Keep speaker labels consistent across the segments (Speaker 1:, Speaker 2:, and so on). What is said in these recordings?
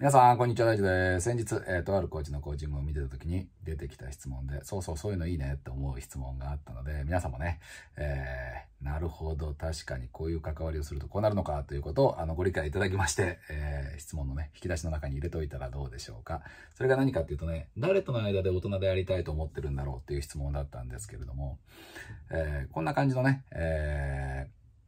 Speaker 1: 皆さん、こんにちは、大地です。先日、えー、とあるコーチのコーチングを見てた時に出てきた質問で、そうそう、そういうのいいねって思う質問があったので、皆さんもね、えー、なるほど、確かにこういう関わりをするとこうなるのかということを、あの、ご理解いただきまして、えー、質問のね、引き出しの中に入れといたらどうでしょうか。それが何かっていうとね、誰との間で大人でやりたいと思ってるんだろうっていう質問だったんですけれども、えー、こんな感じのね、えー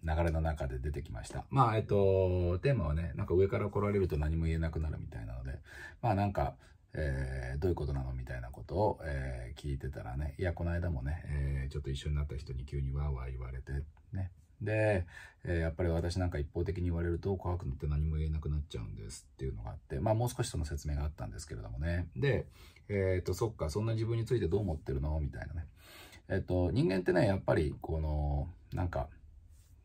Speaker 1: 流れの中で出てきました。まあ、えっと、テーマはね、なんか上から来られると何も言えなくなるみたいなので、まあなんか、えー、どういうことなのみたいなことを、えー、聞いてたらね、いや、この間もね、えー、ちょっと一緒になった人に急にわーわー言われて、ね。で、えやっぱり私なんか一方的に言われると、怖くなって何も言えなくなっちゃうんですっていうのがあって、まあもう少しその説明があったんですけれどもね。で、えっと、そっか、そんな自分についてどう思ってるのみたいなね。えっと、人間ってね、やっぱり、この、なんか、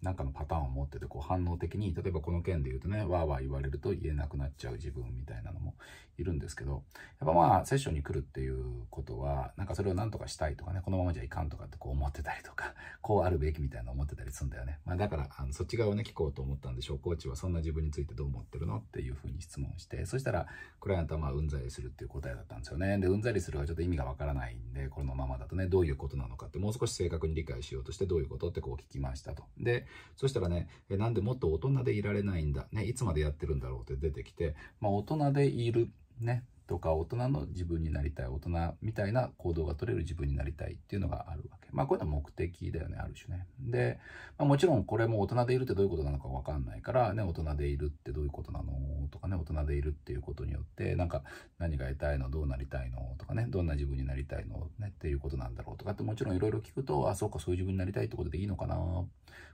Speaker 1: なんかのパターンを持ってて、こう反応的に、例えばこの件で言うとね、わーわー言われると言えなくなっちゃう自分みたいなのもいるんですけど、やっぱまあ、セッションに来るっていうことは、なんかそれを何とかしたいとかね、このままじゃいかんとかってこう思ってたりとか、こうあるべきみたいな思ってたりするんだよね。まあだから、あのそっち側をね、聞こうと思ったんでしょう。コーチはそんな自分についてどう思ってるのっていうふうに質問して、そしたら、クライアントはまあ、うんざりするっていう答えだったんですよね。で、うんざりするはちょっと意味がわからないんで、このままだとね、どういうことなのかって、もう少し正確に理解しようとして、どういうことってこう聞きましたと。で、そしたらね、えなんでもっと大人でいられないんだ、ね、いつまでやってるんだろうって出てきて、まあ、大人でいる、ね、とか大人の自分になりたい大人みたいな行動が取れる自分になりたいっていうのがあるわけまあこういうの目的だよねある種ねで、まあ、もちろんこれも大人でいるってどういうことなのか分かんないからね大人でいるってどういうことなのとかね大人でいるっていうことによってなんか何が得たいのどうなりたいのとかねどんな自分になりたいの、ね、っていうことなんだろうとかってもちろんいろいろ聞くとあそうかそういう自分になりたいってことでいいのかな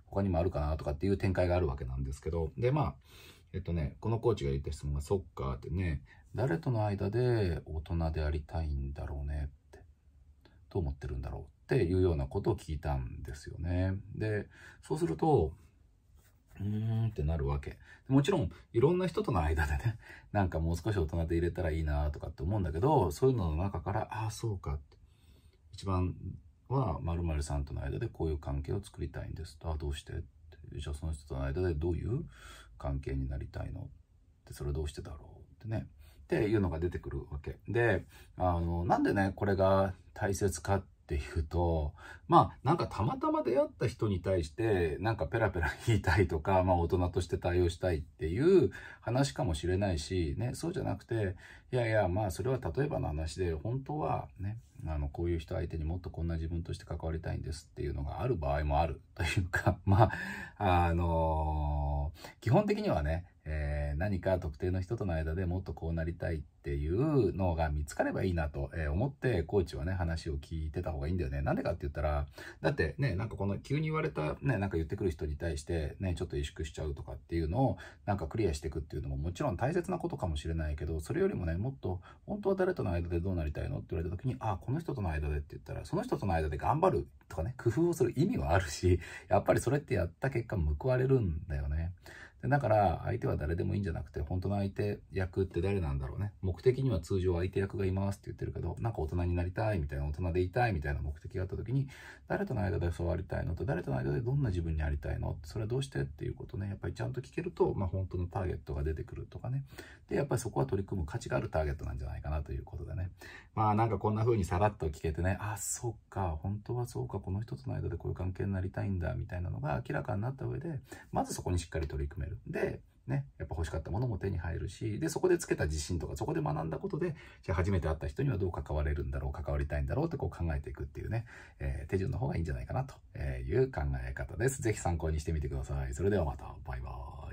Speaker 1: 他にもあるかなとかっていう展開があるわけなんですけどでまあえっとね、このコーチが言った質問が、そっかってね、誰との間で大人でありたいんだろうねって、と思ってるんだろうっていうようなことを聞いたんですよね。で、そうすると、うーんってなるわけ。もちろん、いろんな人との間でね、なんかもう少し大人で入れたらいいなとかって思うんだけど、そういうのの中から、ああ、そうかって。一番は、まるさんとの間でこういう関係を作りたいんですと。あ、どうして。じゃあその人との間でどういう関係になりたいのってそれどうしてだろうってねっていうのが出てくるわけであのなんでねこれが大切かっっていうと、まあなんかたまたま出会った人に対してなんかペラペラ言いたいとか、まあ大人として対応したいっていう話かもしれないし、ね、そうじゃなくて、いやいや、まあそれは例えばの話で、本当はね、あの、こういう人相手にもっとこんな自分として関わりたいんですっていうのがある場合もあるというか、まあ、あのー、基本的にはね、えー、何か特定の人との間でもっとこうなりたいっていうのが見つかればいいなと思ってコーチはね話を聞いてた方がいいんだよねなんでかって言ったらだってねなんかこの急に言われたねなんか言ってくる人に対してねちょっと萎縮しちゃうとかっていうのをなんかクリアしていくっていうのももちろん大切なことかもしれないけどそれよりもねもっと本当は誰との間でどうなりたいのって言われた時にああこの人との間でって言ったらその人との間で頑張るとかね工夫をする意味はあるしやっぱりそれってやった結果報われるんだよねだから相手は誰でもいいんじゃなくて本当の相手役って誰なんだろうね目的には通常相手役がいますって言ってるけどなんか大人になりたいみたいな大人でいたいみたいな目的があった時に誰との間でうありたいのと誰との間でどんな自分にありたいのそれはどうしてっていうことねやっぱりちゃんと聞けると、まあ、本当のターゲットが出てくるとかねでやっぱりそこは取り組む価値があるターゲットなんじゃないかなということでねまあなんかこんな風にさらっと聞けてねあそっか本当はそうかこの人との間でこういう関係になりたいんだみたいなのが明らかになった上でまずそこにしっかり取り組めるる。で、ね、やっぱ欲しかったものも手に入るし、で、そこでつけた自信とか、そこで学んだことで、じゃ初めて会った人にはどう関われるんだろう、関わりたいんだろうってこう考えていくっていうね、えー、手順の方がいいんじゃないかなという考え方です。是非参考にしてみてください。それではまた、バイバーイ。